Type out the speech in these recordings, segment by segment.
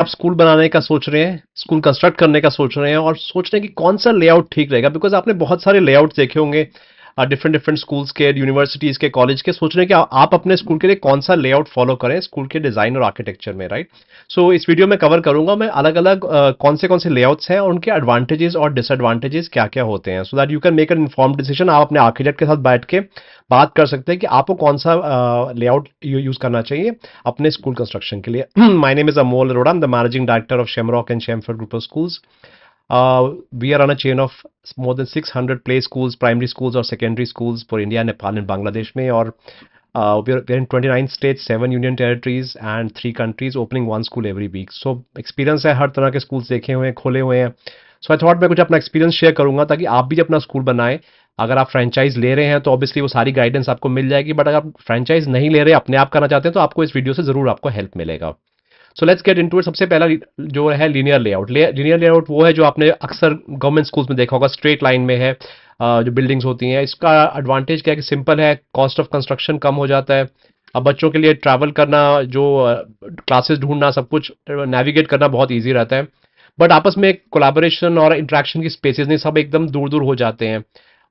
आप स्कूल बनाने का सोच रहे हैं स्कूल कंस्ट्रक्ट करने का सोच रहे हैं और सोच रहे हैं कि कौन सा लेआउट ठीक रहेगा बिकॉज आपने बहुत सारे लेआउट देखे होंगे डिफरेंट डिफरेंट स्कूल्स के यूनिवर्सिटीज़ के कॉलेज के सोच रहे हैं कि आप अपने स्कूल के लिए कौन सा लेआउट फॉलो करें स्कूल के डिज़ाइन और आर्किटेक्चर में राइट सो so, इस वीडियो में कवर करूंगा मैं अलग अलग uh, कौन से कौन से लेआउट्स हैं और उनके एडवांटेजेस और डिसएडवांटेजेस क्या क्या होते हैं so that you can make an inform decision आप अपने आर्किटेक्ट के साथ बैठ के बात कर सकते हैं कि आपको कौन सा लेआउट uh, यूज़ करना चाहिए अपने स्कूल कंस्ट्रक्शन के लिए my name is Amol Arora the managing director of Shamrock and शेमफर group of schools Uh, we are on a chain of more than 600 play schools, primary schools or secondary schools for India, Nepal and Bangladesh mein और uh, we, are, we are in 29 states, seven union territories and three countries opening one school every week. So experience hai har tarah ke schools dekhe hue hain khole hue hain so i thought main kuch apna experience share karunga taki aap bhi apna school banaye अगर आप franchise ले रहे हैं तो obviously वो सारी guidance आपको मिल जाएगी बट अगर आप फ्रेंचाइज नहीं ले रहे अपने आप करना चाहते हैं तो आपको इस वीडियो से ज़रूर आपको हेल्प मिलेगा so let's get into it सबसे पहला जो है लीनियर लेआउट लीनियर लेआउट वो है जो आपने अक्सर गवर्नमेंट स्कूल्स में देखा होगा स्ट्रेट लाइन में है जो बिल्डिंग्स होती हैं इसका एडवांटेज क्या है कि सिंपल है कॉस्ट ऑफ कंस्ट्रक्शन कम हो जाता है अब बच्चों के लिए ट्रैवल करना जो क्लासेस ढूंढना सब कुछ नेविगेट करना बहुत ईजी रहता है बट आपस में कोलाबोरेशन और इंट्रैक्शन की स्पेसेस नहीं सब एकदम दूर दूर हो जाते हैं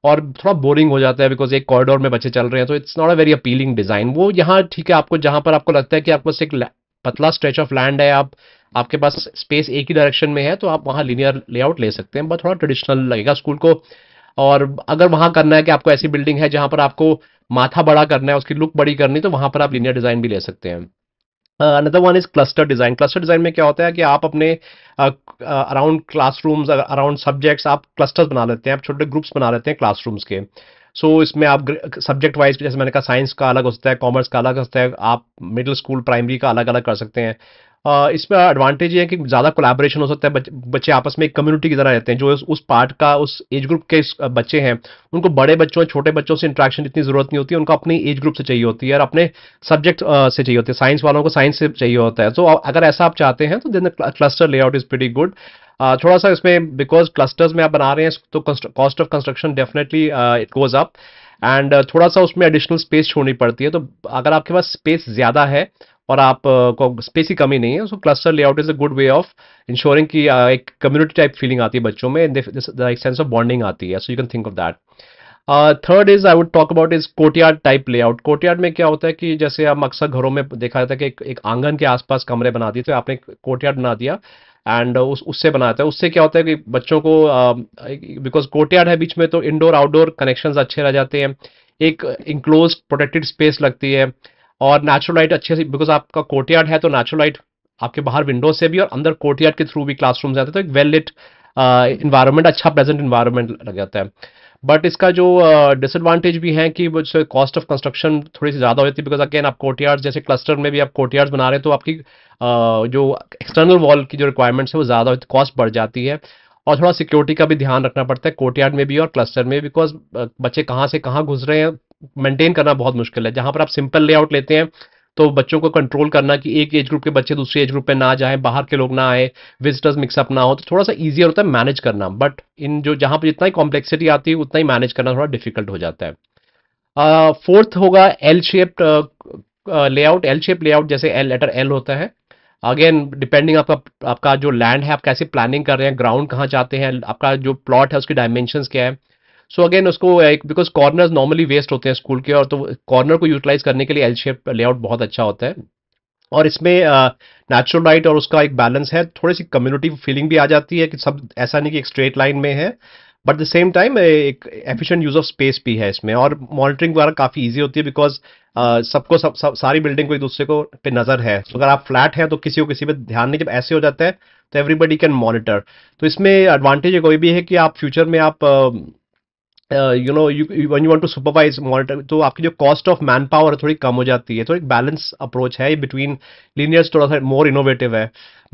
और थोड़ा बोरिंग हो जाता है बिकॉज एक कॉरिडोर में बच्चे चल रहे हैं तो it's not a very appealing design वो यहाँ ठीक है आपको जहाँ पर आपको लगता है कि आपको एक पतला स्ट्रेच ऑफ लैंड है आप आपके पास स्पेस एक ही डायरेक्शन में है तो आप वहाँ लीनियर लेआउट ले सकते हैं बट थोड़ा ट्रेडिशनल लगेगा स्कूल को और अगर वहाँ करना है कि आपको ऐसी बिल्डिंग है जहाँ पर आपको माथा बड़ा करना है उसकी लुक बड़ी करनी तो वहाँ पर आप लीनियर डिज़ाइन भी ले सकते हैं another one is cluster design cluster design में क्या होता है कि आप अपने अराउंड क्लासरूम्स अराउंड सब्जेक्ट्स आप क्लस्टर्स बना लेते हैं आप छोटे ग्रुप्स बना लेते हैं क्लासरूम्स के सो so, इसमें आप सब्जेक्ट वाइज जैसे मैंने कहा साइंस का अलग हो सकता है कॉमर्स का अलग हो सकता है आप मिडिल स्कूल प्राइमरी का अलग अलग कर सकते हैं इसमें एडवांटेज ये है कि ज़्यादा कोलैबोरेशन हो सकता है बच्चे आपस में एक कम्युनिटी की तरह रहते हैं जो उस पार्ट का उस एज ग्रुप के बच्चे हैं उनको बड़े बच्चों छोटे बच्चों से इंट्रैक्शन इतनी ज़रूरत नहीं होती उनको अपनी एज ग्रुप से चाहिए होती है और अपने सब्जेक्ट से चाहिए होती है साइंस वालों को साइंस से चाहिए होता है तो अगर ऐसा आप चाहते हैं तो then cluster layout is very good थोड़ा सा इसमें बिकॉज क्लस्टर्स में आप बना रहे हैं तो cost of construction definitely it goes up and थोड़ा सा उसमें एडिशनल स्पेस छोड़नी पड़ती है तो अगर आपके पास स्पेस ज़्यादा है और आप को स्पेस की कमी नहीं है so cluster layout is a good way of ensuring की एक कम्युनिटी टाइप फीलिंग आती है बच्चों में एक सेंस ऑफ बॉन्डिंग आती है so you can think of that third is I would talk about is courtyard type layout courtyard में क्या होता है कि जैसे हम अक्सर घरों में देखा जाता है कि एक, एक आंगन के आसपास कमरे बना दिए तो आपने कोटियार्ड बना दिया एंड उस उससे बनाता है उससे क्या होता है कि बच्चों को बिकॉज कोटियार्ड है बीच में तो इंडोर आउटडोर कनेक्शंस अच्छे रह जाते हैं एक इंक्लोज प्रोटेक्टेड स्पेस लगती है और नेचुरल लाइट अच्छे से बिकॉज आपका कोर्टयार्ड है तो नेचुरल लाइट आपके बाहर विंडो से भी और अंदर कोर्टयार्ड के थ्रू भी क्लासरूम जाते हैं तो एक वेल लिट इन्वायरमेंट अच्छा प्रेजेंट इन्वायरमेंट लग जाता है बट इसका जो डिसएडवांटेज uh, भी है कि कॉस्ट ऑफ कंस्ट्रक्शन थोड़ी सी ज़्यादा हो जाती है बिकॉज अगेन आप कोर्टयार्ड जैसे क्लस्टर में भी आप कोर्टयार्ड्स बना रहे हैं तो आपकी uh, जो एक्सटर्नल वॉल की जो रिक्वायरमेंट्स है वो ज़्यादा होती कॉस्ट बढ़ जाती है और थोड़ा सिक्योरिटी का भी ध्यान रखना पड़ता है कोर्टयार्ड में भी और क्लस्टर में बिकॉज बच्चे कहाँ से कहाँ घुस रहे हैं मेंटेन करना बहुत मुश्किल है जहां पर आप सिंपल लेआउट लेते हैं तो बच्चों को कंट्रोल करना कि एक एज ग्रुप के बच्चे दूसरे एज ग्रुप पे ना जाए बाहर के लोग ना आए विजिटर्स मिक्सअप ना हो तो थोड़ा सा ईजियर होता है मैनेज करना बट इन जो जहां पर जितना ही कॉम्प्लेक्सिटी आती है उतना ही मैनेज करना थोड़ा डिफिकल्ट हो जाता है फोर्थ uh, होगा L shaped layout L shape layout जैसे एल लेटर एल होता है अगेन डिपेंडिंग आपका आपका जो लैंड है आप कैसे प्लानिंग कर रहे हैं ग्राउंड कहाँ चाहते हैं आपका जो प्लॉट है उसकी डायमेंशन क्या है सो अगेन उसको एक बिकॉज कॉर्नर नॉर्मली वेस्ट होते हैं स्कूल के और तो कॉर्नर को यूटिलाइज करने के लिए एल शेप लेआउट बहुत अच्छा होता है और इसमें नेचुरल uh, लाइट और उसका एक बैलेंस है थोड़ी सी कम्युनिटी फीलिंग भी आ जाती है कि सब ऐसा नहीं कि एक स्ट्रेट लाइन में है बट द सेम टाइम एक एफिशिएंट यूज ऑफ स्पेस भी है इसमें और मॉनिटरिंग वगैरह काफ़ी इजी होती है बिकॉज uh, सबको सब, सब सारी बिल्डिंग को एक दूसरे को पे नज़र है तो so, अगर आप फ्लैट हैं तो किसी को किसी पे ध्यान नहीं जब ऐसे हो जाता है तो एवरीबडी कैन मॉनिटर तो इसमें एडवांटेज कोई भी है कि आप फ्यूचर में आप uh, you know you want you want to supervise monitor तो आपकी जो कॉस्ट ऑफ मैन पावर थोड़ी कम हो जाती है तो एक बैलेंस अप्रोच है बिटवीन लीनियर्स थोड़ा सा मोर इनोवेटिव है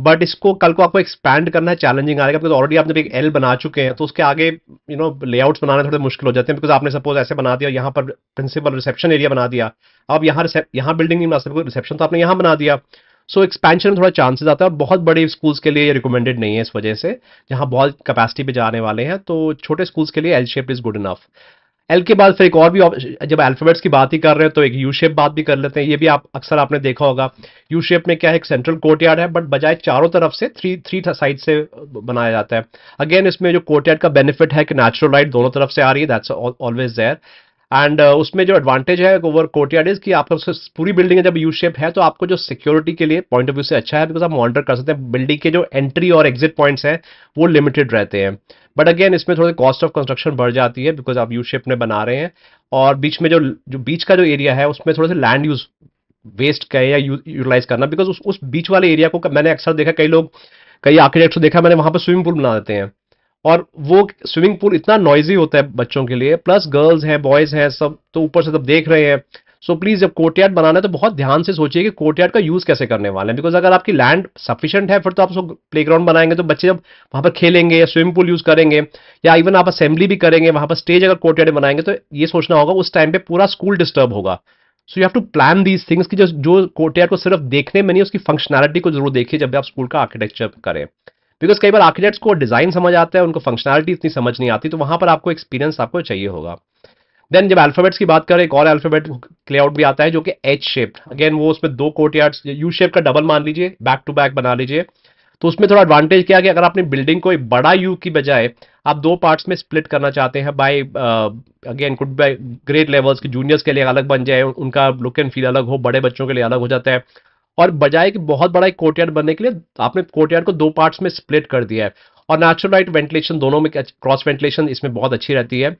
बट इसको कल को आपको एक्सपैंड करना है चैलेंजिंग आ रहेगा बिकॉज ऑलरेडी आपने एक एल बना चुके हैं तो उसके आगे यू नो लेआउट्स बनाने थोड़े मुश्किल हो जाते हैं बिकॉज आपने सपोज ऐसे बना दिया यहाँ पर प्रिंसिपल रिसेप्शन एरिया बना दिया अब यहाँ यहाँ बिल्डिंग नहीं बना सकते रिसेप्शन तो आपने यहाँ बना दिया सो एक्सपेंशन में थोड़ा चांसेस आता है और बहुत बड़े स्कूल्स के लिए ये रिकमेंडेड नहीं है इस वजह से जहाँ बहुत कैपेसिटी पे जाने वाले हैं तो छोटे स्कूल्स के लिए L shape is good enough L के बाद फिर एक और भी जब अल्फ़ाबेट्स की बात ही कर रहे हैं तो एक यू शेप बात भी कर लेते हैं ये भी आप अक्सर आपने देखा होगा यू शेप में क्या है एक सेंट्रल कोर्ट यार्ड है बट बजाय चारों तरफ से थ्री थ्री साइड से बनाया जाता है अगेन इसमें जो कोर्ट यार्ड का बेनिफिट है कि नेचुरल लाइट दोनों तरफ से आ रही है that's always there and uh, उसमें जो एडवांटेज है ओवर यार्ड इज कि आपका पूरी बिल्डिंग है जब यू शेप है तो आपको जो सिक्योरिटी के लिए पॉइंट ऑफ व्यू से अच्छा है बिकॉज आप मॉनिटर कर सकते हैं बिल्डिंग के जो एंट्री और एग्जिट पॉइंट्स हैं वो लिमिटेड रहते हैं बट अगेन इसमें थोड़ी कॉस्ट ऑफ कंस्ट्रक्शन बढ़ जाती है बिकॉज आप यू शेप में बना रहे हैं और बीच में जो जो बीच का जो एरिया है उसमें थोड़े से लैंड यूज वेस्ट करें या यूटिलाइज करना बिकॉज उस उस बीच वाले एरिया को मैंने अक्सर देखा कई लोग कई आर्किटेक्ट्स देखा मैंने वहाँ पर स्विमिंग पूल बना देते हैं और वो स्विमिंग पूल इतना नॉइजी होता है बच्चों के लिए प्लस गर्ल्स हैं बॉयज हैं सब तो ऊपर से सब देख रहे हैं सो so प्लीज़ जब यार्ड बनाना है तो बहुत ध्यान से सोचिए कि कोर्टयार्ड का यूज़ कैसे करने वाले हैं बिकॉज अगर आपकी लैंड सफिशिएंट है फिर तो आप उसको प्ले ग्राउंड बनाएंगे तो बच्चे जब वहां पर खेलेंगे या स्विमिंग पूल यूज़ करेंगे या इवन आप असेंबली भी करेंगे वहां पर स्टेज अगर कोर्टयार्ड बनाएंगे तो ये सोचना होगा उस टाइम पर पूरा स्कूल डिस्टर्ब होगा so you have to plan these things की जो जो कोर्टयार्ड को सिर्फ देखने में नहीं उसकी फंक्शनैलिटी को जरूर देखिए जब आप स्कूल का आर्किटेक्चर करें बिकॉज कई बार आर्किटेक्ट्स को डिज़ाइन समझ आता है उनको फंक्शनलिटी इतनी समझ नहीं आती तो वहां पर आपको एक्सपीरियंस आपको चाहिए होगा देन जब अल्फाबेट्स की बात करें एक और अल्फाबेट लेआउट भी आता है जो कि एच शेप्ड अगेन वो उसमें दो कोर्ट यार्ड यू शेप का डबल मान लीजिए बैक टू बैक बना लीजिए तो उसमें थोड़ा एडवांटेज क्या कि अगर आपने बिल्डिंग को एक बड़ा यू की बजाय आप दो पार्ट्स में स्प्लिट करना चाहते हैं by again could by grade levels के जूनियर्स के लिए अलग बन जाए उनका लुक एंड फील अलग हो बड़े बच्चों के लिए अलग हो जाता है और बजाय कि बहुत बड़ा एक कोर्टयार्ड बनने के लिए आपने कोर्टयार्ड को दो पार्ट्स में स्प्लिट कर दिया है और नेचुरल लाइट वेंटिलेशन दोनों में क्रॉस वेंटिलेशन इसमें बहुत अच्छी रहती है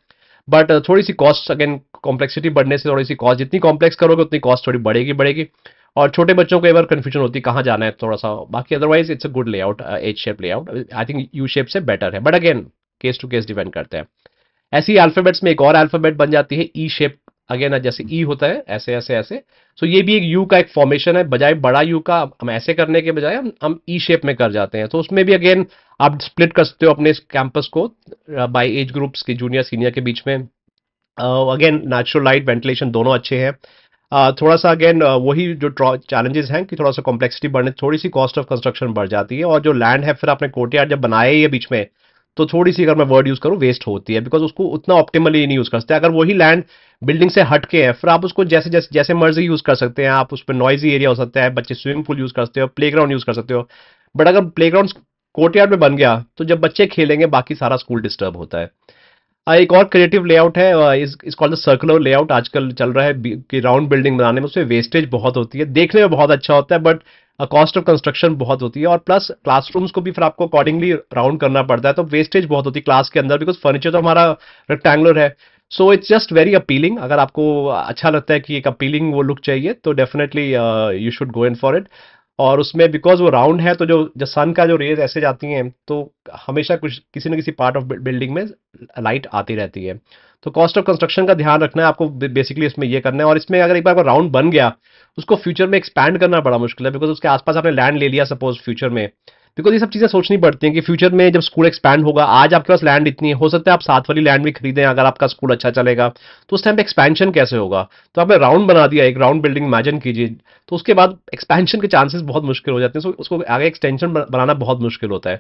बट थोड़ी सी कॉस्ट अगेन कॉम्प्लेक्सिटी बढ़ने से थोड़ी सी कॉस्ट जितनी कॉम्प्लेक्स करोगे उतनी कॉस्ट थोड़ी बढ़ेगी बढ़ेगी और छोटे बच्चों को एक बार कन्फ्यूजन होती है कहाँ जाना है थोड़ा सा बाकी otherwise it's a good layout H shape layout I think U shape से बेटर है but again case to case depend करते हैं ऐसी अल्फाबेट्स में एक और अल्फाबेट बन जाती है ई e शेप अगेन जैसे ई e होता है ऐसे ऐसे ऐसे सो so ये भी एक यू का एक फॉर्मेशन है बजाय बड़ा यू का हम ऐसे करने के बजाय हम हम ई e शेप में कर जाते हैं तो so उसमें भी अगेन आप स्प्लिट कर सकते हो अपने कैंपस को बाय एज ग्रुप्स के जूनियर सीनियर के बीच में अगेन नेचुरल लाइट वेंटिलेशन दोनों अच्छे हैं uh, थोड़ा सा अगेन uh, वही जो चैलेंजेस हैं कि थोड़ा सा कॉम्प्लेक्सिटी बढ़ने थोड़ी सी कॉस्ट ऑफ कंस्ट्रक्शन बढ़ जाती है और जो लैंड है फिर आपने कोर्ट जब बनाया ही है बीच में तो थोड़ी सी अगर मैं वर्ड यूज करूँ वेस्ट होती है बिकॉज उसको उतना ऑप्टिमली नहीं यूज कर सकते अगर वही लैंड बिल्डिंग से हटके है फिर आप उसको जैसे जैसे जैसे मर्जी यूज कर सकते हैं आप उस पर नॉइजी एरिया हो सकता है बच्चे स्विमिंग पूल यूज करते हो प्ले यूज कर सकते हो बट अगर प्ले ग्राउंड कोर्टयार्ड में बन गया तो जब बच्चे खेलेंगे बाकी सारा स्कूल डिस्टर्ब होता है एक और क्रिएटिव लेआउट है इस इस कॉल द सर्कुलर लेआउट आजकल चल रहा है कि राउंड बिल्डिंग बनाने में उसमें वेस्टेज बहुत होती है देखने में बहुत अच्छा होता है बट कॉस्ट ऑफ कंस्ट्रक्शन बहुत होती है और प्लस क्लासरूम्स को भी फिर आपको अकॉर्डिंगली राउंड करना पड़ता है तो वेस्टेज बहुत होती है क्लास के अंदर बिकॉज फर्नीचर तो हमारा रेक्टेंगुलर है so it's just very appealing अगर आपको अच्छा लगता है कि एक अपीलिंग वो लुक चाहिए तो definitely you should go in for it और उसमें बिकॉज वो राउंड है तो जो जो सन का जो रेज ऐसे जाती हैं तो हमेशा कुछ किसी न किसी पार्ट ऑफ बिल्डिंग में लाइट आती रहती है तो कॉस्ट ऑफ कंस्ट्रक्शन का ध्यान रखना है आपको बेसिकली इसमें यह करना है और इसमें अगर एक बार राउंड बन गया उसको फ्यूचर में एक्सपैंड करना बड़ा मुश्किल है बिकॉज उसके आसपास आपने लैंड ले लिया सपोज फ्यूचर में बिकॉज ये सब चीज़ें सोचनी पड़ती हैं कि फ्यूचर में जब स्कूल एक्सपैंड होगा आज आपके पास लैंड इतनी है हो सकता है आप सात वाली लैंड भी खरीदें अगर आपका स्कूल अच्छा चलेगा तो उस टाइम पर एक्सपेंशन कैसे होगा तो आपने राउंड बना दिया एक राउंड बिल्डिंग इमेजिन कीजिए तो उसके बाद एक्सपेंशन के चांसेस बहुत मुश्किल हो जाते हैं सो उसको आगे एक्सटेंशन बनाना बहुत मुश्किल होता है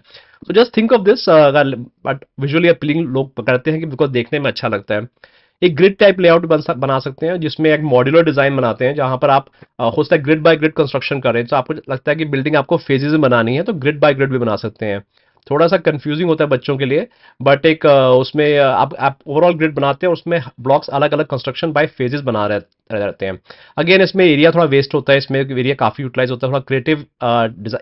so just think of this but visually appealing लोग करते हैं कि बिकॉज देखने में अच्छा लगता है एक ग्रिड टाइप लेआउट बना सकते हैं जिसमें एक मॉड्यूलर डिजाइन बनाते हैं जहां पर आप हो सकता है ग्रिड बाय ग्रिड कंस्ट्रक्शन करें तो आपको लगता है कि बिल्डिंग आपको फेजेस में बनानी है तो ग्रिड बाय ग्रिड भी बना सकते हैं थोड़ा सा कंफ्यूजिंग होता है बच्चों के लिए बट एक उसमें आप आप ओवरऑल ग्रिड बनाते हैं उसमें ब्लॉक्स अलग अलग कंस्ट्रक्शन बाय फेजेस बना रह, रहते हैं अगेन इसमें एरिया थोड़ा वेस्ट होता है इसमें एरिया काफ़ी यूटिलाइज होता है थोड़ा क्रिएटिव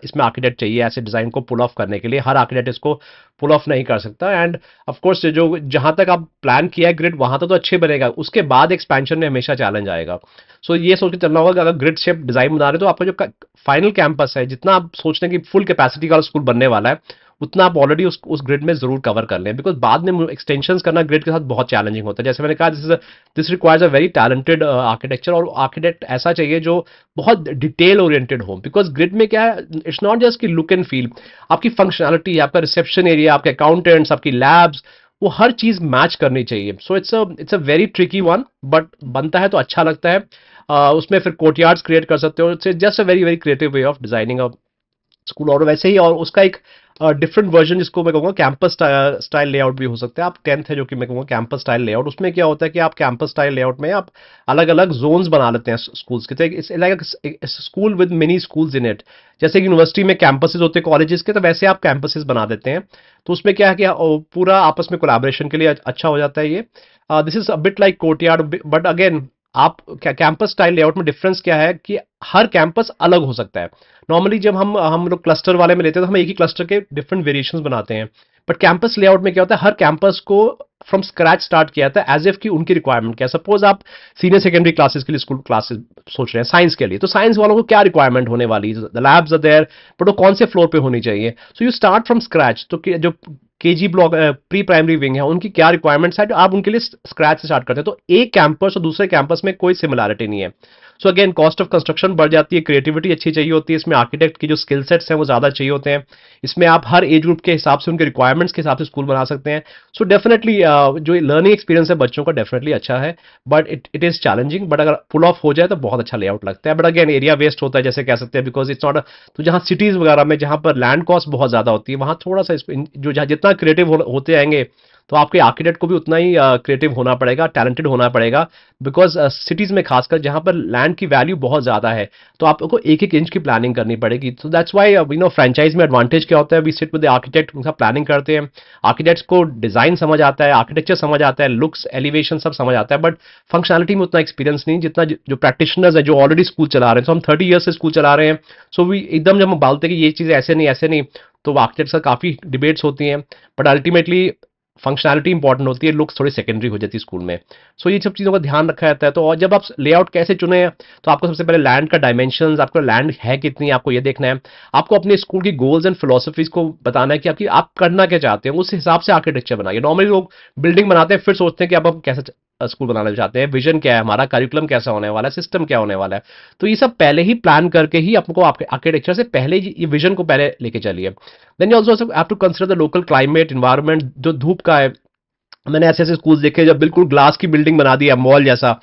इसमें आर्किटेक्ट चाहिए ऐसे डिज़ाइन को पुल ऑफ करने के लिए हर आर्किटेक्ट इसको पुल ऑफ नहीं कर सकता एंड ऑफकोर्स जो जहां तक आप प्लान किया है ग्रिड वहाँ तक तो अच्छे बनेगा उसके बाद एक्सपेंशन में हमेशा चैलेंज आएगा सो so, ये सोच के चलना होगा कि अगर ग्रिड शेप डिज़ाइन बना रहे तो आपका जो फाइनल कैंपस है जितना आप रहे हैं कि फुल कैपेसिटी का स्कूल बनने वाला है उतना आप ऑलरेडी उस उस ग्रिड में जरूर कवर कर लें बिकॉज बाद में एक्सटेंशन करना ग्रिड के साथ बहुत चैलेंजिंग होता है जैसे मैंने कहा this this requires a very talented architecture और आर्किटेक्ट ऐसा चाहिए जो बहुत डिटेल ओरिएंटेड हो बिकॉज ग्रिड में क्या है इट्स नॉट जस्ट की लुक एंड फील आपकी फंक्शनैलिटी आपका रिसेप्शन एरिया आपके अकाउंटेंट्स आपकी लैब्स वो हर चीज़ मैच करनी चाहिए so it's it's a very tricky one but बनता है तो अच्छा लगता है uh, उसमें फिर कोर्टयार्ड्स क्रिएट कर सकते हो it's just a very very creative way of designing a school और वैसे ही और उसका एक डिफरेंट वर्जन जिसको मैं कहूँगा कैंपस स्टाइल लेआउट भी हो सकता है आप टेंथ है जो कि मैं कहूँगा कैंपस स्टाइल लेआउट उसमें क्या होता है कि आप कैंपस स्टाइल लेआउट में आप अलग अलग जोन्स बना लेते हैं स्कूल्स के तो like school with many schools in it जैसे कि यूनिवर्सिटी में कैंपसेज होते हैं कॉलेजेस के तो वैसे आप कैंपसेज बना देते हैं तो उसमें क्या है कि पूरा आपस में कोलाब्रेशन के लिए अच्छा हो जाता है ये this is a bit like courtyard but again आप कैंपस स्टाइल लेआउट में डिफरेंस क्या है कि हर कैंपस अलग हो सकता है नॉर्मली जब हम हम लोग क्लस्टर वाले में लेते हैं तो हम एक ही क्लस्टर के डिफरेंट वेरिएशन बनाते हैं बट कैंपस लेआउट में क्या होता है हर कैंपस को फ्रॉम स्क्रैच स्टार्ट किया था एज एफ की उनकी रिक्वायरमेंट क्या सपोज आप सीनियर सेकेंडरी क्लासेस के लिए स्कूल क्लासेस सोच रहे हैं साइंस के लिए तो साइंस वालों को क्या रिक्वायरमेंट होने वाली the labs are there but वो कौन से फ्लोर पे होनी चाहिए so you start from scratch तो जो K G block pre primary wing है उनकी क्या रिक्वायरमेंट्स है जो आप उनके लिए स्क्रैच से स्टार्ट करते हैं तो एक कैंपस और दूसरे कैंपस में कोई सिमिलैरिटी नहीं है so again cost of construction बढ़ जाती है क्रिएटिविटी अच्छी चाहिए होती है इसमें आर्किटेक्ट की जो स्किल सेट्स हैं वो ज़्यादा चाहिए होते हैं इसमें आप हर एज ग्रुप के हिसाब से उनके रिक्वायरमेंट्स के हिसाब से स्कूल बना सकते हैं सो डेफिनेटली Uh, जो लर्निंग एक्सपीरियंस है बच्चों का डेफिनेटली अच्छा है but it it is challenging but अगर पुल ऑफ हो जाए तो बहुत अच्छा लेआउट लगता है बट अगेन एरिया वेस्ट होता है जैसे कह सकते हैं बिकॉज इट्स नॉट तो जहां सिटीज़ वगैरह में जहां पर लैंड कॉस्ट बहुत ज़्यादा होती है वहां थोड़ा सा जो जहां जितना क्रिएटिव हो, होते आएंगे तो आपके आर्किटेक्ट को भी उतना ही क्रिएटिव होना पड़ेगा टैलेंटेड होना पड़ेगा बिकॉज सिटीज़ में खासकर जहाँ पर लैंड की वैल्यू बहुत ज़्यादा है तो आपको एक एक इंच की प्लानिंग करनी पड़ेगी तो that's why you know franchise में एडवांटेज क्या होता है वी सिट विद आर्किटेक्ट उनका प्लानिंग करते हैं आर्किटेक्ट्स को डिज़ाइन समझ आता है आर्किटेक्चर समझ आता है लुक्स एलिवेशन सब समझ आता है बट फंक्शनलिटी में उतना एक्सपीरियंस नहीं जितना जो प्रैक्टिशनर्स है जो ऑलरेडी स्कूल चला रहे हैं सो हम थर्टी ईयर्स से स्कूल चला रहे हैं सो वी एकदम जब हम बालते कि ये चीज़ ऐसे नहीं ऐसे नहीं तो आर्किटेक्ट का काफ़ी डिबेट्स होती हैं बट अल्टीमेटली फंक्शनैलिटी इंपॉर्टेंट होती है लुक्स थोड़ी सेकेंडरी हो जाती है स्कूल में सो so, ये सब चीज़ों का ध्यान रखा जाता है तो और जब आप लेआउट कैसे चुने तो आपको सबसे पहले लैंड का डायमेंशन आपको लैंड है कितनी आपको ये देखना है आपको अपने स्कूल की गोल्स एंड फिलोसफीज को बताना है कि आपकी आप करना क्या चाहते हैं उस हिसाब से आर्किटेक्चर बनाइए नॉर्मली लोग बिल्डिंग बनाते हैं फिर सोचते हैं कि अब आप कैसे स्कूल बनाना चाहते हैं विजन क्या है हमारा करिकुलम कैसा होने वाला है सिस्टम क्या होने वाला है तो ये सब पहले ही प्लान करके ही आपको आपके आर्किटेक्चर से पहले ये विजन को पहले लेके चलिए then you also have to consider the local climate environment जो धूप का है मैंने ऐसे ऐसे स्कूल देखे जब बिल्कुल ग्लास की बिल्डिंग बना दी है मॉल जैसा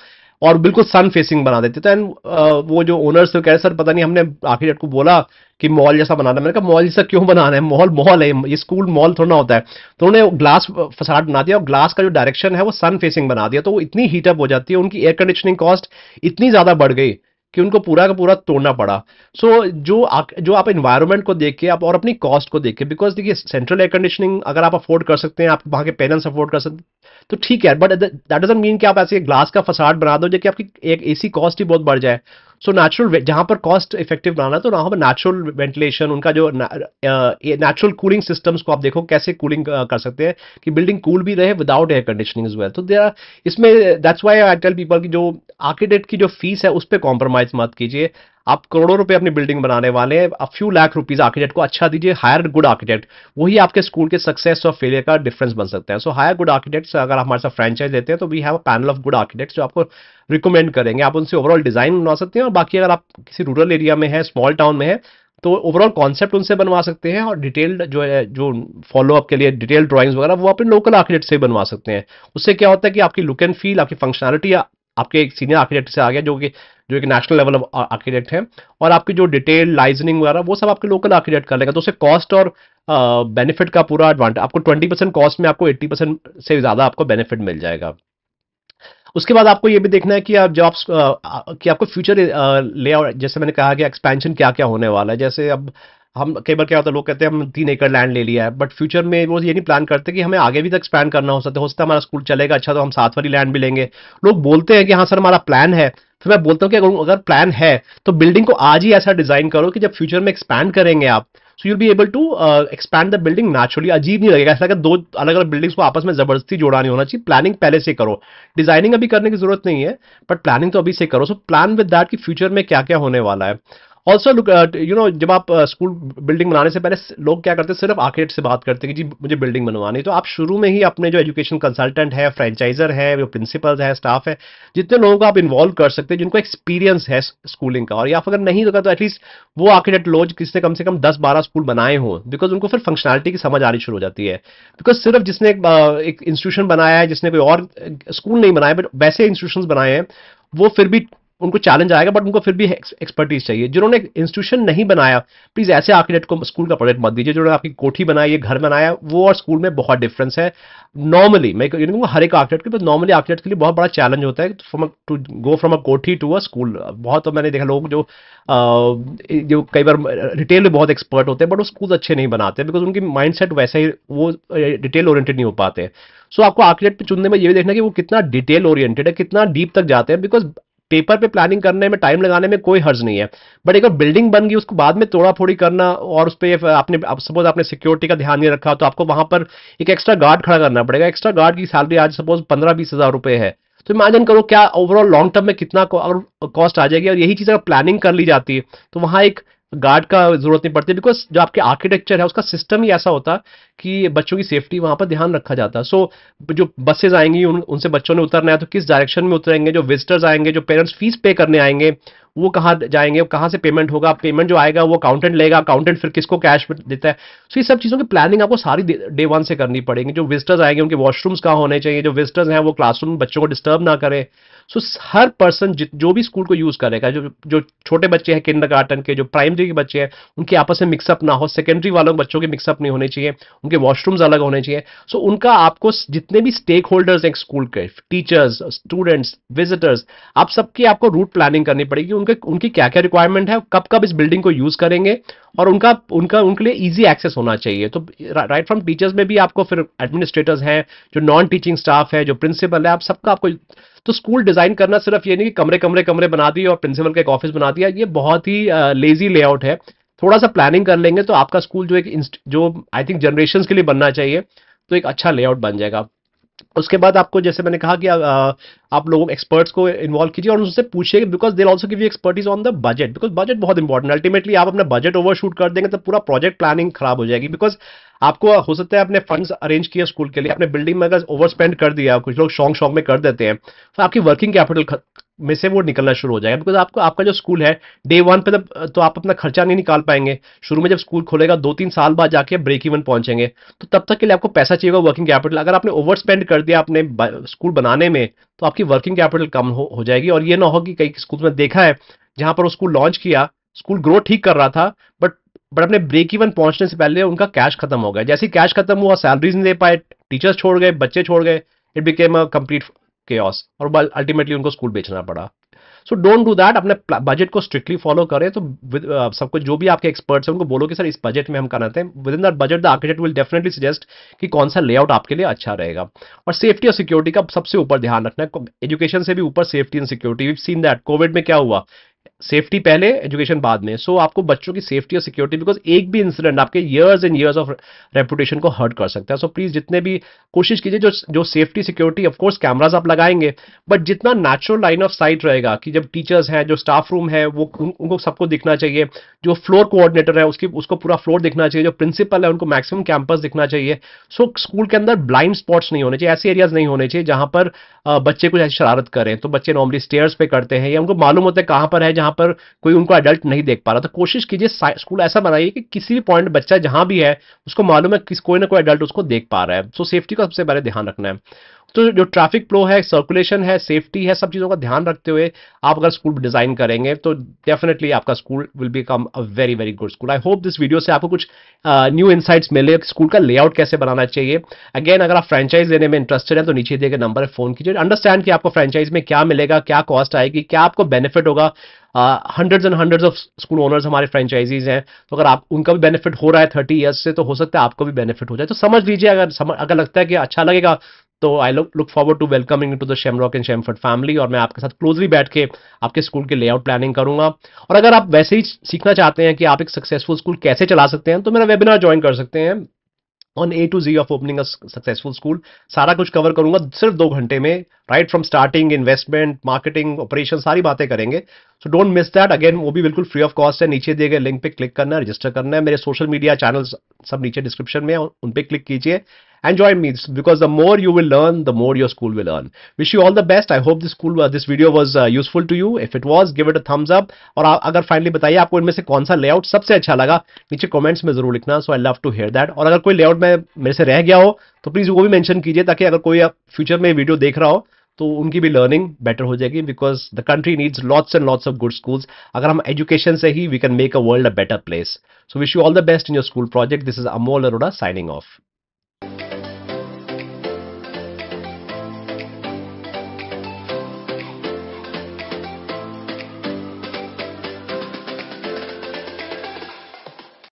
और बिल्कुल सन फेसिंग बना देते तो एंड uh, वो जो ओनर्स थे कह रहे सर पता नहीं हमने आखिर को बोला कि मॉल जैसा बनाना मैंने कहा मॉल जैसा क्यों बनाना है मॉल मॉल है ये स्कूल मॉल थोड़ा होता है तो उन्होंने ग्लास फसाड uh, बना दिया और ग्लास का जो डायरेक्शन है वो सन फेसिंग बना दिया तो वो इतनी हीटअप हो जाती है उनकी एयर कंडीशनिंग कॉस्ट इतनी ज़्यादा बढ़ गई कि उनको पूरा का पूरा तोड़ना पड़ा सो so, जो आ, जो आप इन्वायरमेंट को देख के आप और अपनी कॉस्ट को देख के बिकॉज देखिए सेंट्रल एयर कंडीशनिंग अगर आप अफोर्ड कर सकते हैं आप वहाँ के पेरेंट्स अफोर्ड कर सकते हैं तो ठीक है बट दैट डजेंट मीन कि आप ऐसे ग्लास का फसाड बना दो जो कि आपकी एक एसी कॉस्ट ही बहुत बढ़ जाए सो नेचुरल जहां पर कॉस्ट इफेक्टिव बनाना तो वहां पर नेचुरल वेंटिलेशन उनका जो नेचुरल कूलिंग सिस्टम्स को आप देखो कैसे कूलिंग कर सकते हैं कि बिल्डिंग कूल cool भी रहे without air conditioning is well तो देर इसमें that's why I tell people की जो आर्किटेक्ट की जो फीस है उस पर कॉम्प्रोमाइज मत कीजिए आप करोड़ों रुपए अपनी बिल्डिंग बनाने वाले हैं a few lakh rupees architect को अच्छा दीजिए हायर गुड आर्किटेक्ट वही आपके स्कूल के सक्सेस और फेलियर का डिफरेंस बन सकते हैं सो हायर गुड आर्किटेक्ट्स अगर हमारे साथ फ्रेंचाइज लेते हैं तो we have a panel of good architects जो आपको रिकमेंड करेंगे आप उनसे ओवरऑल डिजाइन बनवा सकते हैं और बाकी अगर आप किसी रूरल एरिया में है स्मॉल टाउन में है तो ओवरऑल कॉन्सेप्ट उनसे बनवा सकते हैं और डिटेल्ड जो है जो फॉलोअप के लिए डिटेल ड्राइंग्स वगैरह वो अपने लोकल आर्किटेक्ट से बनवा सकते हैं उससे क्या होता है कि आपकी लुक एंड फील आपकी फंक्शनलिटी आपके एक सीनियर आर्किटेक्ट से आ गया जो कि जो एक नेशनल लेवल आर्किटेक्ट है और आपकी जो डिटेल लाइजनिंग वगैरह वो सब आपके लोकल आर्किटेक्ट कर लेगा तो उससे कॉस्ट और बेनिफिट का पूरा एडवांटेज आपको ट्वेंटी परसेंट कॉस्ट में आपको एट्टी परसेंट से ज़्यादा आपको बेनिफिट मिल जाएगा उसके बाद आपको ये भी देखना है कि आप जॉब्स कि आपको फ्यूचर ले जैसे मैंने कहा कि एक्सपेंशन क्या क्या होने वाला है जैसे अब हम कई बार क्या होता है लोग कहते हैं हम तीन एकड़ लैंड ले लिया है बट फ्यूचर में वो ये नहीं प्लान करते कि हमें आगे भी तक तो एक्सपैंड करना हो सकता है हो सकता है हमारा स्कूल चलेगा अच्छा तो हम सात वाली लैंड भी लेंगे लोग बोलते हैं कि हाँ सर हमारा प्लान है तो मैं बोलता हूँ कि अगर अगर प्लान है तो बिल्डिंग को आज ही ऐसा डिजाइन करो कि जब फ्यूचर में एक्सपैंड करेंगे आप so you be able to expand the building naturally अजीब नहीं लगेगा ऐसा कि दो अलग अलग बिल्डिंग्स को आपस में जबरदस्ती जोड़ा नहीं होना चाहिए प्लानिंग पहले से करो डिजाइनिंग अभी करने की जरूरत नहीं है बट प्लानिंग तो अभी से करो सो प्लान विद दैट कि फ्यूचर में क्या क्या होने वाला है ऑल्सो लुक यू नो जब आप स्कूल uh, बिल्डिंग बनाने से पहले लोग क्या करते हैं सिर्फ आर्किटेक्ट से बात करते हैं कि जी मुझे बिल्डिंग बनवानी तो आप शुरू में ही अपने जो एजुकेशन कंसल्टेंट है फ्रेंचाइजर है जो प्रिंसिपल है स्टाफ है जितने लोगों को आप इन्वॉल्व कर सकते हैं जिनको एक्सपीरियंस है स्कूलिंग का और या अगर नहीं होगा तो एटलीस्ट वो आर्किटेक्ट लोग किसने कम से कम दस बारह स्कूल बनाए हों बिकॉज उनको फिर फंक्शनलिटी की समझ आनी शुरू हो जाती है बिकॉज सिर्फ जिसने एक इंस्टीट्यूशन uh, बनाया है जिसने कोई और स्कूल uh, नहीं बनाया बट वैसे इंस्टीट्यूशन बनाए हैं वो फिर भी उनको चैलेंज आएगा बट उनको फिर भी एक्सपर्टीज चाहिए जिन्होंने इंस्टीट्यूशन नहीं बनाया प्लीज ऐसे आर्किटेक्ट को स्कूल का प्रोजेक्ट मत दीजिए जिन्होंने आपकी कोठी बनाई है घर बनाया वो और स्कूल में बहुत डिफरेंस है नॉर्मली मैं हर एक आर्किटेक्ट के नॉर्मली आर्किटेक्ट के लिए बहुत बड़ा चैलेंज होता है from to go from a कोठी टू अ स्कूल बहुत तो मैंने देखा लोग जो जो कई बार रिटेल में बहुत एक्सपर्ट होते हैं बट वो स्कूल अच्छे नहीं बनाते बिकॉज उनकी माइंडसेट वैसे ही वो डिटेल ओरिएंटेड नहीं हो पाते सो so, आपको आर्किटेक्ट चुनने में ये भी देखना कि वो कितना डिटेल ओरिएंटेड है कितना डीप तक जाते हैं बिकॉज पेपर पे प्लानिंग करने में टाइम लगाने में कोई हर्ज नहीं है बट एक बिल्डिंग बन गई उसको बाद में तोड़ा फोड़ी करना और उस पर आपने सपोज आपने सिक्योरिटी का ध्यान नहीं रखा तो आपको वहां पर एक एक्स्ट्रा गार्ड खड़ा करना पड़ेगा एक्स्ट्रा गार्ड की सैलरी आज सपोज पंद्रह बीस हजार रुपए है तो इमेजिन करो क्या ओवरऑल लॉन्ग टर्म में कितना कॉस्ट आ जाएगी और यही चीज़ अगर प्लानिंग कर ली जाती है तो वहां एक गार्ड का जरूरत नहीं पड़ती बिकॉज जो आपके आर्किटेक्चर है उसका सिस्टम ही ऐसा होता कि बच्चों की सेफ्टी वहां पर ध्यान रखा जाता सो so, जो बसेज आएंगी उन उनसे बच्चों ने उतरना है तो किस डायरेक्शन में उतरेंगे जो विजिटर्स आएंगे जो पेरेंट्स फीस पे करने आएंगे वो कहाँ जाएंगे कहाँ से पेमेंट होगा पेमेंट जो आएगा वो अकाउंटेंट लेगा अकाउंटेंट फिर किसको कैश देता है सो ये सब चीज़ों की प्लानिंग आपको सारी डे वन से करनी पड़ेगी जो विजिटर्स आएंगे उनके वॉशरूम्स कहाँ होने चाहिए जो विजिटर्स हैं वो क्लासरूम बच्चों को डिस्टर्ब ना करें सो so, हर पर्सन जो भी स्कूल को यूज़ करेगा जो जो छोटे बच्चे हैं किंडर गार्टन के जो प्राइमरी के बच्चे हैं उनके आपस में मिक्सअप ना हो सेकेंडरी वालों बच्चों के मिक्सअप नहीं होने चाहिए उनके वॉशरूम्स अलग होने चाहिए सो so, उनका आपको जितने भी स्टेक होल्डर्स हैं स्कूल के टीचर्स स्टूडेंट्स विजिटर्स आप सबकी आपको रूट प्लानिंग करनी पड़ेगी उनके उनकी क्या क्या रिक्वायरमेंट है कब कब इस बिल्डिंग को यूज करेंगे और उनका उनका उनके लिए इजी एक्सेस होना चाहिए तो राइट फ्रॉम टीचर्स में भी आपको फिर एडमिनिस्ट्रेटर्स हैं जो नॉन टीचिंग स्टाफ है जो प्रिंसिपल है आप सबका आपको तो स्कूल डिजाइन करना सिर्फ ये नहीं कि कमरे कमरे कमरे बना दिए और प्रिंसिपल का एक ऑफिस बना दिया ये बहुत ही लेजी लेआउट है थोड़ा सा प्लानिंग कर लेंगे तो आपका स्कूल जो एक जो आई थिंक जनरेशन के लिए बनना चाहिए तो एक अच्छा लेआउट बन जाएगा उसके बाद आपको जैसे मैंने कहा कि आ, आप लोगों एक्सपर्ट्स को इन्वॉल्व कीजिए और उनसे पूछिए because they also give you expertise on the budget because budget बहुत इंपॉर्टेंट अल्टीमेटली आप अपना बजट ओवरशूट कर देंगे तो पूरा प्रोजेक्ट प्लानिंग खराब हो जाएगी बिकॉज आपको हो सकता है आपने फंड्स अरेंज किया स्कूल के लिए आपने बिल्डिंग में अगर ओवर स्पेंड कर दिया कुछ लोग शौक शौक में कर देते हैं तो आपकी वर्किंग कैपिटल में से वो निकलना शुरू हो जाएगा बिकॉज आपको आपका जो स्कूल है डे वन पे तो आप अपना खर्चा नहीं निकाल पाएंगे शुरू में जब स्कूल खोलेगा दो तीन साल बाद जाके ब्रेक इवन पहुंचेंगे तो तब तक के लिए आपको पैसा चाहिए होगा वर्किंग कैपिटल अगर आपने ओवर स्पेंड कर दिया आपने स्कूल बनाने में तो आपकी वर्किंग कैपिटल कम हो, हो जाएगी और ये ना हो कि कई स्कूल में देखा है जहां पर वो स्कूल लॉन्च किया स्कूल ग्रो ठीक कर रहा था बट बट अपने ब्रेक इवन पहुंचने से पहले उनका कैश खत्म हो गया जैसे कैश खत्म हुआ सैलरीज नहीं दे पाए टीचर्स छोड़ गए बच्चे छोड़ गए it became a complete case और अल्टीमेटली उनको स्कूल बेचना पड़ा सो डोंट डू दैट अपने बजट को स्ट्रिक्टली फॉलो करें तो uh, सबको जो भी आपके एक्सपर्ट्स हैं उनको बोलो कि सर इस बजट में हम कराते हैं within that budget the architect will definitely suggest कि कौन सा लेआउट आपके लिए अच्छा रहेगा और सेफ्टी और सिक्योरिटी का सबसे ऊपर ध्यान रखना है एजुकेशन से भी ऊपर safety and security we seen that covid में क्या हुआ सेफ्टी पहले एजुकेशन बाद में सो so, आपको बच्चों की सेफ्टी और सिक्योरिटी बिकॉज एक भी इंसिडेंट आपके years and years of reputation को हर्ट कर सकता है सो so, प्लीज जितने भी कोशिश कीजिए जो जो सेफ्टी सिक्योरिटी ऑफकोर्स कैमराज आप लगाएंगे बट जितना नेचुरल लाइन ऑफ साइट रहेगा कि जब टीचर्स हैं जो स्टाफ रूम है वो उन, उनको सबको दिखना चाहिए जो फ्लोर कोऑर्डिनेटर है उसकी उसको पूरा फ्लोर दिखना चाहिए जो प्रिंसिपल है उनको मैक्सिमम कैंपस दिखना चाहिए सो so, स्कूल के अंदर ब्लाइंड स्पॉट्स नहीं होने चाहिए ऐसे एरियाज नहीं होने चाहिए जहां पर बच्चे कुछ ऐसी शरारत करें तो बच्चे नॉर्मली स्टेयर्स पे करते हैं या उनको मालूम होता है कहां पर है है जहां पर कोई उनको एडल्ट नहीं देख पा रहा तो कोशिश कीजिए स्कूल ऐसा बनाइए कि किसी भी पॉइंट बच्चा जहां भी है उसको मालूम है किस कोई ना कोई एडल्ट उसको देख पा रहा है सो सेफ्टी का सबसे पहले ध्यान रखना है तो जो ट्रैफिक फ्लो है सर्कुलेशन है सेफ्टी है सब चीज़ों का ध्यान रखते हुए आप अगर स्कूल डिज़ाइन करेंगे तो डेफिनेटली आपका school will become a very very good school I hope this video से आपको कुछ न्यू इंसाइट्स मिले स्कूल का लेआउट कैसे बनाना चाहिए अगेन अगर आप फ्रेंचाइज देने में इंटरेस्टेड हैं तो नीचे दिए गए नंबर पर फोन कीजिए अंडरस्टैंड कि आपको फ्रेंचाइज में क्या मिलेगा क्या कॉस्ट आएगी क्या आपको बेनिफिट होगा hundreds and hundreds of school owners हमारे फ्रेंचाइजीज हैं तो अगर आप उनका भी बेनिफिट हो रहा है थर्टी ईयर्स से तो हो सकता है आपको भी बेनिफिट हो जाए तो समझ लीजिए अगर समझ अगर लगता है कि अच्छा लगेगा तो I look look forward to welcoming to the Shemrock and Shemford family और मैं आपके साथ क्लोजली बैठ के आपके स्कूल के लेआउट प्लानिंग करूंगा और अगर आप वैसे ही सीखना चाहते हैं कि आप एक सक्सेसफुल स्कूल कैसे चला सकते हैं तो मेरा वेबिनार ज्वाइन कर सकते हैं on A to Z of opening a successful school सारा कुछ कवर करूंगा सिर्फ दो घंटे में right from starting investment marketing operation सारी बातें करेंगे so don't miss that again वो भी बिल्कुल फ्री ऑफ कॉस्ट है नीचे दिए गए लिंक पे क्लिक करना है रजिस्टर करना है मेरे सोशल मीडिया चैनल सब नीचे डिस्क्रिप्शन में उन पर क्लिक कीजिए and join me because the more you will learn, the more your school will earn. Wish you all the best. I hope this school uh, this video was uh, useful to you. If it was, give it a thumbs up. और आ, अगर finally बताइए आपको इनमें से कौन सा layout सबसे अच्छा लगा नीचे कमेंट्स में जरूर लिखना so I love to hear that और अगर कोई लेआउट में मेरे से रह गया हो तो प्लीज़ वो भी मैंशन कीजिए ताकि अगर कोई आप फ्यूचर में वीडियो देख रहा तो उनकी भी लर्निंग बेटर हो जाएगी because the country needs lots and lots of good schools अगर हम एजुकेशन से ही we can make a world a better place so wish you all the best in your school project this is Amol Arora signing of